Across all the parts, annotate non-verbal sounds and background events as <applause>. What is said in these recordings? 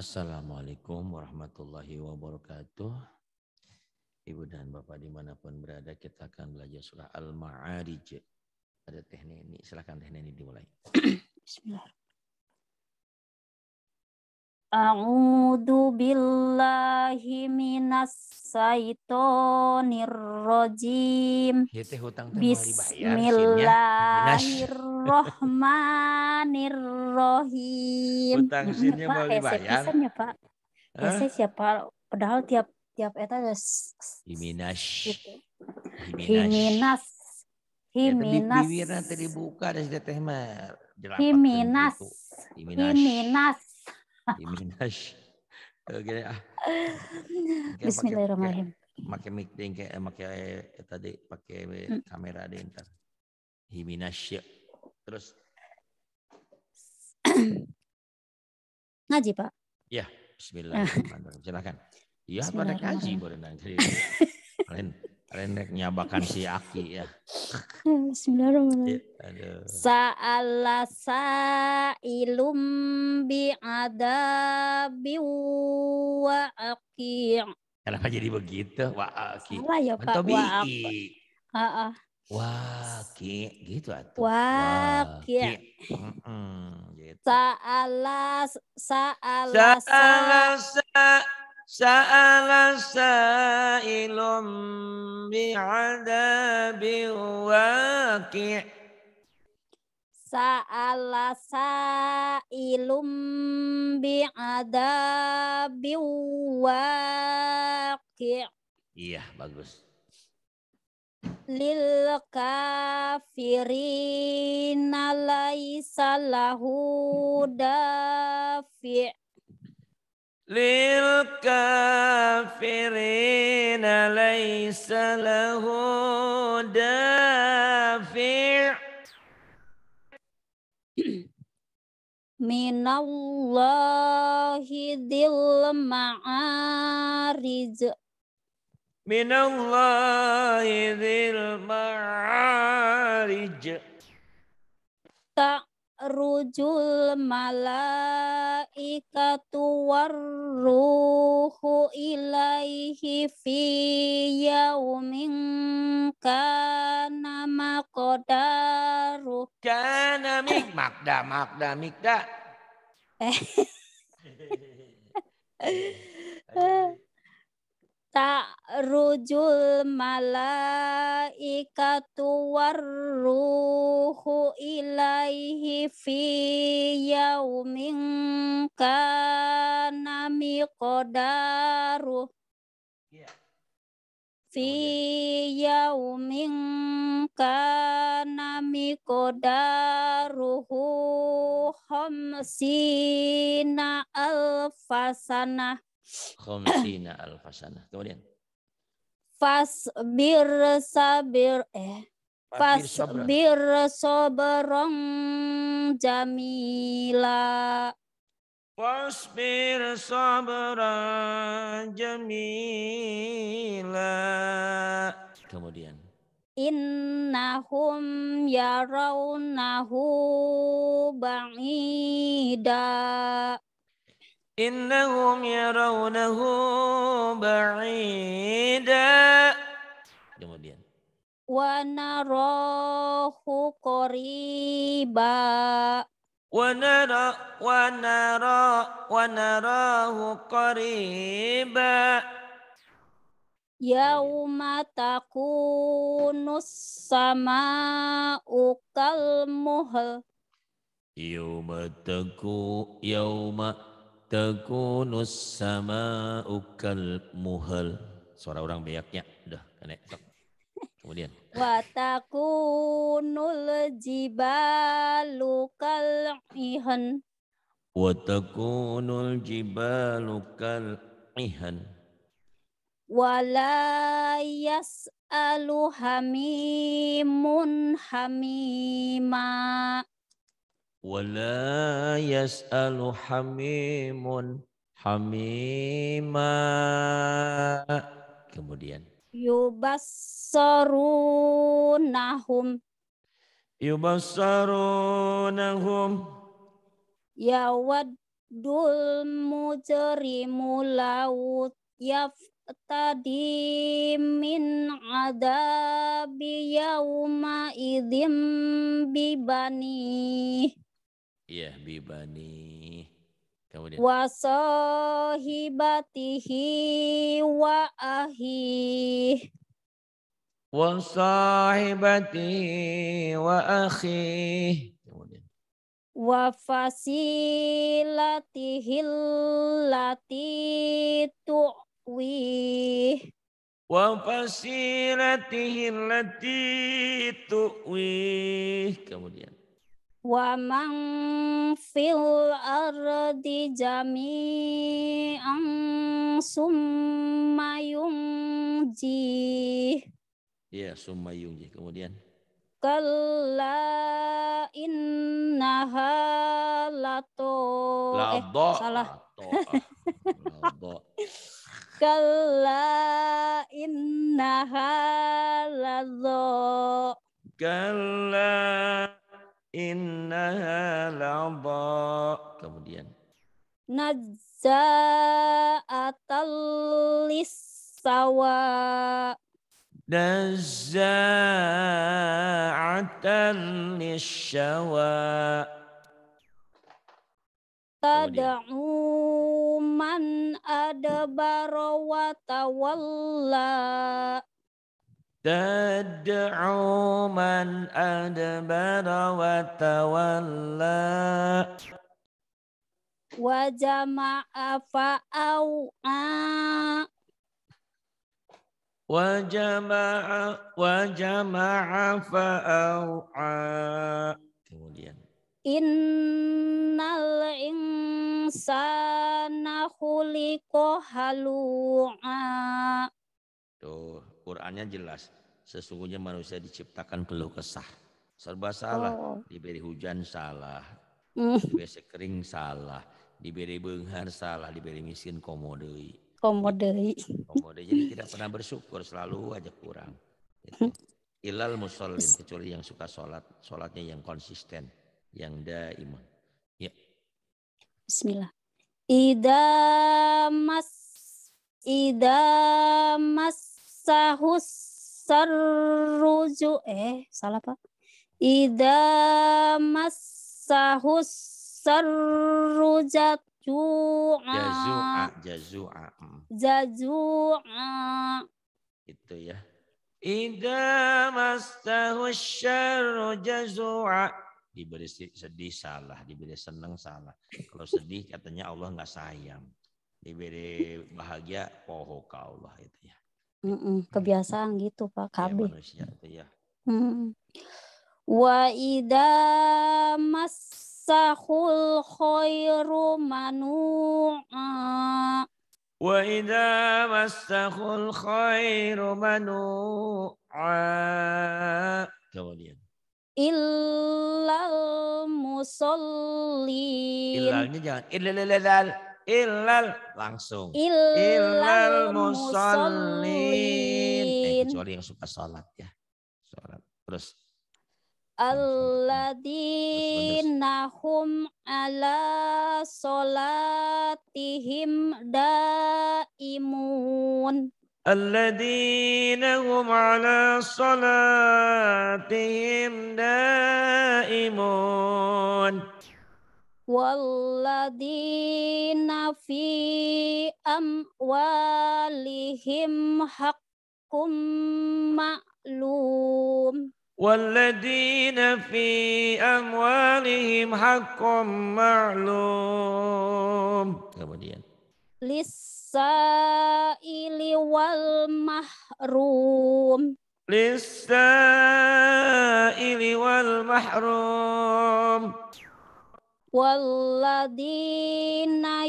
Assalamualaikum warahmatullahi wabarakatuh. Ibu dan Bapak dimanapun berada, kita akan belajar surah Al-Ma'arij. Ada Teh ini, silahkan Teh ini dimulai. Bismillahirrahmanirrahim. A'udzu billahi minas syaitonir rajim. Ya. Bismillahirrahmanirrahim. Hutang nah, sinnya mau dibayar. Biasanya Pak. saya siapa? Padahal tiap tiap eta ada gitu. Himinas. Himinas. Ya, Himinas. Bibirna terbuka buka dari teh mah. Himinas. Himinas. Ya, ah, bismillahirrahmanirrahim. Pakai mic deh, kayak eh, pakai eh, tadi pakai hmm. kamera deh ntar. Himinasya. Terus ngaji pak? Ya, Bismillahirrahmanirrahim. Silakan. Iya pada ngaji boleh nanti. Lain. Rendek nyabakan si Aki ya. Bismillahirrahmanirrahim. Iya, sa'ala sa'ilum bi'adabi wa'aki. Kenapa jadi begitu? Wa'aki. Salah ya Pak. Wa'aki. Uh, uh. Wa'aki. Gitu atuh. Wa'aki. Aki. Mm gitu. Sa'ala sa'ala sa'ala sa'ala sa'ilum bi'adabin waqi' Sa'ala sa'ilum bi'adabin waqi' Iya, bagus. Lil kafirin alaisa lahu dafi' للكافرين ليس له دافع من الله ذي المعارج من الله ذي المعارج Rujul malaikatu warruhu ilaihi fi yaumin kana maqdaru kana mik makda makda mikda eh. <laughs> <laughs> iya, iya, iya. tak rujul malaikatu warruhu ilaihi fi yaumin kana miqdaru iya. fi yaumin kana miqdaruhu khamsina alfasana khamsina alfasana kemudian fasbir sabir eh fasbir sobron jamila bir sabran jamila. Kemudian. Innahum yarawnahu ba'ida innahum yarawnahu ba'ida kemudian wa narahu qariba wa nara wa nara wa narahu qariba Yauma takunus sama'u kal muhl Yauma taku yauma takunus sama ukal muhal. Suara orang beyaknya. Udah, kena. Ya? Kemudian. Wa takunul jibalu kal ihan. Wa takunul jibalu kal ihan. Wala yas'alu hamimun hamima. ولا يسأل hamimun hamimah kemudian yubassarunahum yubassarunahum yawaddul mujrimu laut yaftadi min adabi yauma idim bibani Iya, bibani. Kemudian. Wa sahibatihi wa ahi. Wa wa akhi. Kemudian. Wa fasilatihi lati tu'wi. Wa fasilatihi lati tu'wi. Kemudian wa man fil ardi jami'an summa yunji ya summa yunji kemudian kalla innaha lato eh, salah <laughs> kalla innaha lazo kalla Innaha lada. Kemudian. sawa naza atalis sawa tadamu man ada wa Tad'u man adbara wa tawalla Wa jama'a fa'aw'a Wa Kemudian Innal insana Tuh Qurannya jelas. Sesungguhnya manusia diciptakan keluh kesah. Serba salah. Oh. Diberi hujan salah. Mm. Diberi kering salah. Diberi benghar salah. Diberi miskin komodei. Komodei. Komodei. Jadi tidak pernah bersyukur. Selalu aja kurang. Gitu. Ilal musolim. Kecuali yang suka sholat. Sholatnya yang konsisten. Yang iman. Ya. Bismillah. idamas idamas masahus eh salah Pak. Ida masahus jua. Jazua, jazua. Mm. Jazua. Itu ya. Ida mastahus Diberi sedih salah, diberi seneng salah. Kalau sedih katanya Allah nggak sayang. Diberi bahagia, poho ka Allah itu ya. Mm-mm, iya. kebiasaan gitu Pak KB. Ya, manusia itu ya. Mm. Wa idza masahul khairu manu'a. Wa idza masahul khairu manu'a. Kemudian. Illal musallin. Illalnya jangan. Illal illal langsung illal, musallin eh, kecuali yang suka sholat ya sholat terus Alladinahum ala solatihim daimun. Alladinahum ala solatihim daimun. والذين في أموالهم حق معلوم والذين في أموالهم حق معلوم kemudian للسائل والمحروم للسائل والمحروم Walladina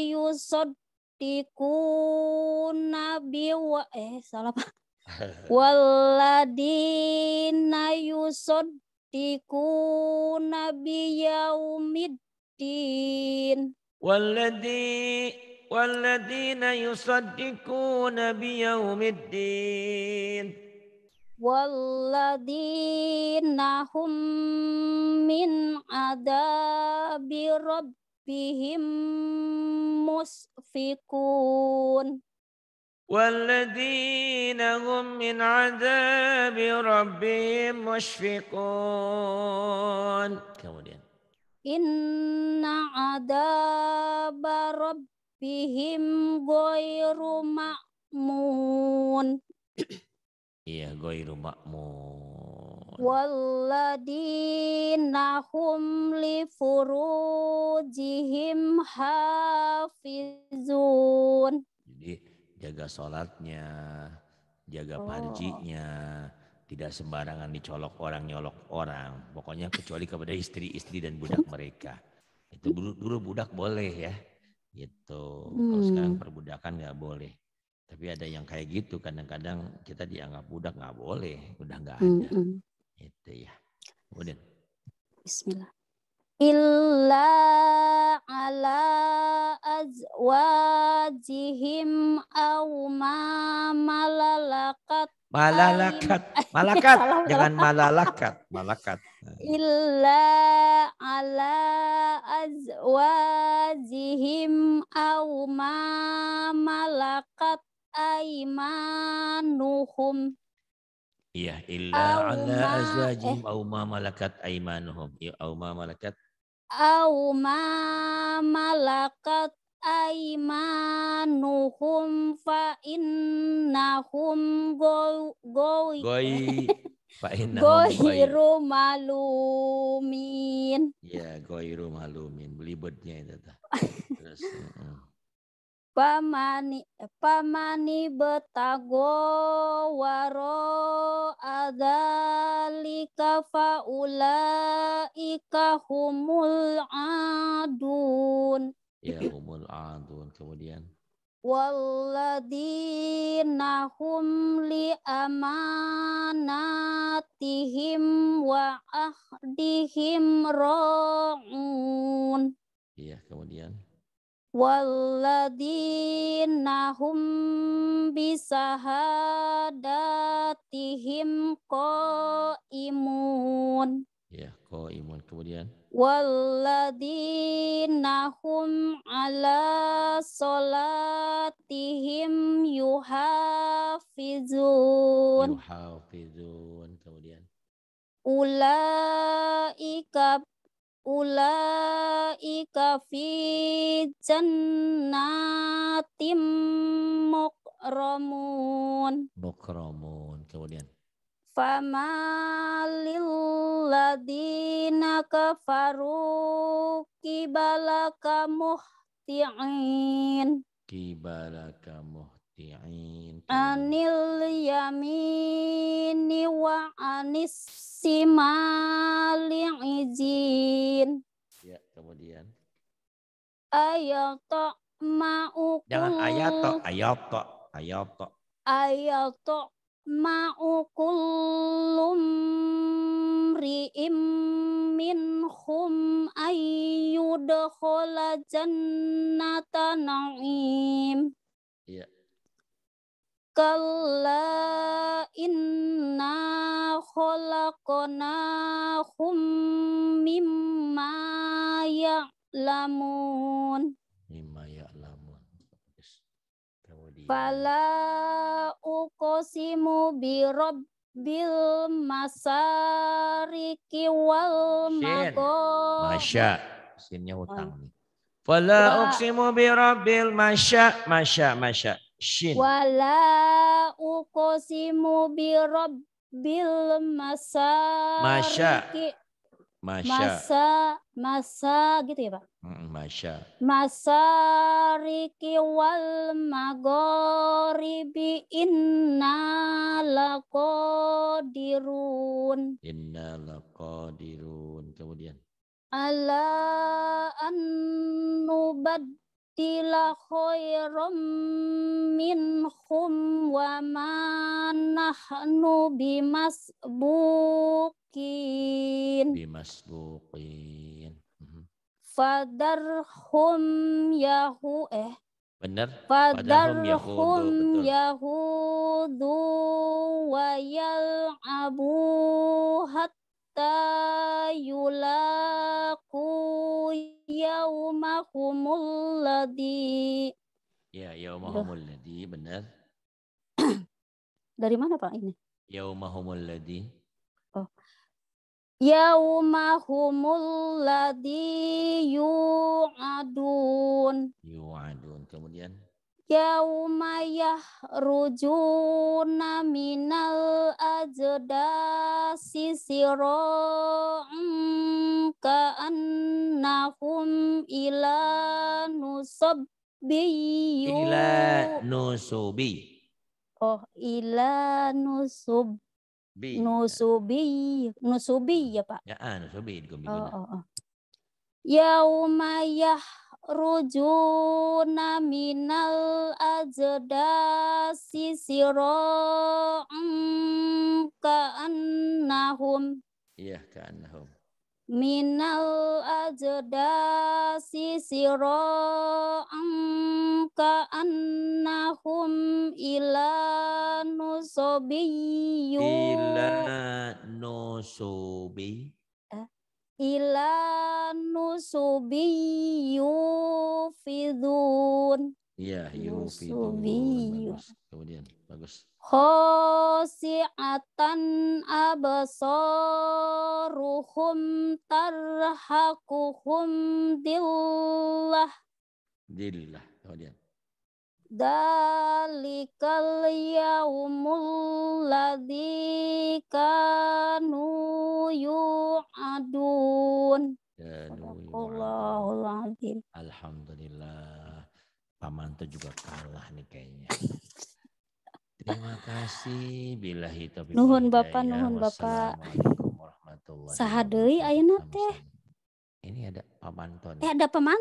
Nabi wa eh salah Pak. <laughs> Walladina yaumidin biyaumiddin. Walladina والذين يصدقون Nabi الدين والذين هم من عذاب ربهم مسفكون والذين هم من عذاب ربهم مشفقون kemudian إن عذاب ربهم غير مأمون Iya, ghairu ma'mun. Walladina hum li furujihim hafizun. Jadi jaga sholatnya, jaga oh. tidak sembarangan dicolok orang nyolok orang. Pokoknya kecuali kepada istri-istri dan budak mereka. Itu dulu, dulu budak boleh ya. Gitu. Hmm. Kalau sekarang perbudakan nggak boleh. Tapi ada yang kayak gitu kadang-kadang kita dianggap udah nggak boleh, udah nggak mm, ada. Mm -mm. Itu ya. Kemudian. Bismillah. Illa ala azwajihim aw ma malalakat malalakat <laughs> malakat iya, jangan malalakat malakat <laughs> illa ala azwajihim aw ma malakat aimanuhum Iya, illa ala azwajihim eh. au ma malakat aimanuhum. Ya, au ma malakat au ma malakat aimanuhum fa innahum goi goi fa innahum goiru malumin. Ya, goiru malumin. Belibetnya itu. <laughs> Terus. Uh, Pamani pamani betago waro adalika ika humul adun. Ya humul adun. Kemudian Walladina hum li amanatihim wa ahdihim ra'un. Iya, kemudian Walladzina hum bisahadatihim imun. Ya, imun. Kemudian. Walladzina hum ala solatihim yuhafizun. Yuhafizun. Kemudian. Ulaika ulaika fi jannatim mukramun. Mukramun. Kemudian. Fama lilladina kafaru kibalaka muhti'in. Kibalaka muhti'in Anil yamini wa anis simali izin. Ya, kemudian. Ayato mau. Jangan ayato, ayato, ayato. Ayato ma'ukullum ri'im minhum ayyudkhola jannata na'im. Iya. Kalla inna khalaqnahum mimma ya'lamun. Mimma ya'lamun. Yes. Kemudian. Fala uqsimu bi rabbil masariki wal mago. Masya. Sinnya hutang nih. Fala uqsimu bi rabbil masya. Masya, masya. Shin. Wala uqsimu bi rabbil masa. Masya. Masya. Masa, masa gitu ya Pak? Masya. riki wal magoribi inna lakodirun. Inna lakodirun. Kemudian. Ala an nubad nubdila khairam minhum wa ma nahnu bimasbukin bimasbukin mhm. fadarhum yahu eh benar fadarhum yahudu wa yal'abu hatta yula yauma ladhi. Ya, yauma ladhi, benar. <clears throat> Dari mana Pak ini? Yauma ladhi. Oh. Yauma ladhi yu'adun. Yu'adun. Kemudian? Yaumayah rujuna minal ajda sira'an ka'an annahum ila nusabbi ila nusubi oh ila nusub Bi. Nusubi, nusubi ya Pak. Ya, ah, nusubi di oh, oh, oh. yaumayah rujuna minal ajdasi sira'an ka'annahum. Iya, ka'annahum minal sisiro angka annahum ila nusobi ila nusobi ila nusobi fidun Iya, yufi bagus. Kemudian bagus. Khosi'atan abasaruhum tarhaquhum dillah. Dillah. Kemudian. Dalikal yaumul ladzi kanu yu'adun. Sadaqallahul Alhamdulillah. Pamanto juga kalah nih kayaknya. <laughs> Terima kasih bila hitam. Nuhun Bapak, nuhun Bapak. Saha deui ayeuna teh? Ini ada pamanto Eh ada pamanto.